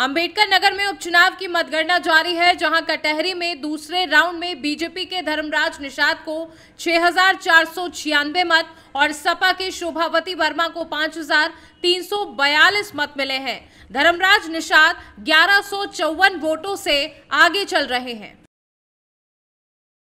अंबेडकर नगर में उपचुनाव की मतगणना जारी है जहां कटहरी में दूसरे राउंड में बीजेपी के धर्मराज निषाद को छह मत और सपा के शोभावती वर्मा को 5,342 मत मिले हैं धर्मराज निषाद ग्यारह वोटों से आगे चल रहे हैं